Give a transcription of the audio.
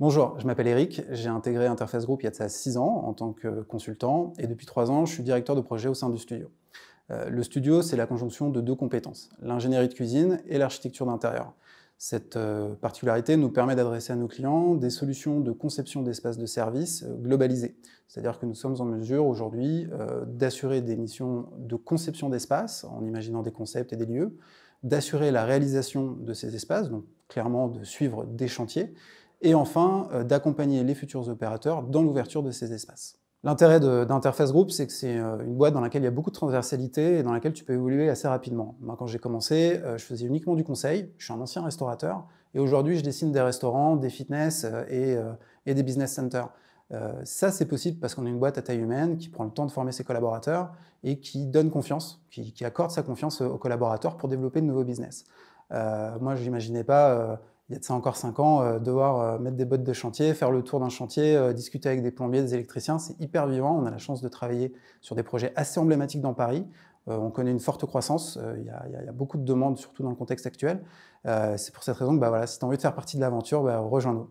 Bonjour, je m'appelle Eric, j'ai intégré Interface Group il y a de ça 6 ans en tant que consultant et depuis 3 ans je suis directeur de projet au sein du studio. Euh, le studio, c'est la conjonction de deux compétences, l'ingénierie de cuisine et l'architecture d'intérieur. Cette euh, particularité nous permet d'adresser à nos clients des solutions de conception d'espaces de service euh, globalisés. C'est-à-dire que nous sommes en mesure aujourd'hui d'assurer des missions de conception d'espace en imaginant des concepts et des lieux, d'assurer la réalisation de ces espaces, donc clairement de suivre des chantiers, et enfin euh, d'accompagner les futurs opérateurs dans l'ouverture de ces espaces. L'intérêt d'Interface Group, c'est que c'est euh, une boîte dans laquelle il y a beaucoup de transversalité et dans laquelle tu peux évoluer assez rapidement. Moi, quand j'ai commencé, euh, je faisais uniquement du conseil, je suis un ancien restaurateur, et aujourd'hui, je dessine des restaurants, des fitness et, des business centers. ça, c'est possible parce qu'on a une boîte à taille humaine qui prend le temps de former ses collaborateurs et qui donne confiance, qui, accorde sa confiance aux collaborateurs pour développer de nouveaux business. moi, je n'imaginais pas il y a de ça encore 5 ans, euh, devoir euh, mettre des bottes de chantier, faire le tour d'un chantier, euh, discuter avec des plombiers, des électriciens, c'est hyper vivant. On a la chance de travailler sur des projets assez emblématiques dans Paris. on connaît une forte croissance, il y, a beaucoup de demandes, surtout dans le contexte actuel. c'est pour cette raison que bah, si tu as envie de faire partie de l'aventure, bah, rejoins-nous.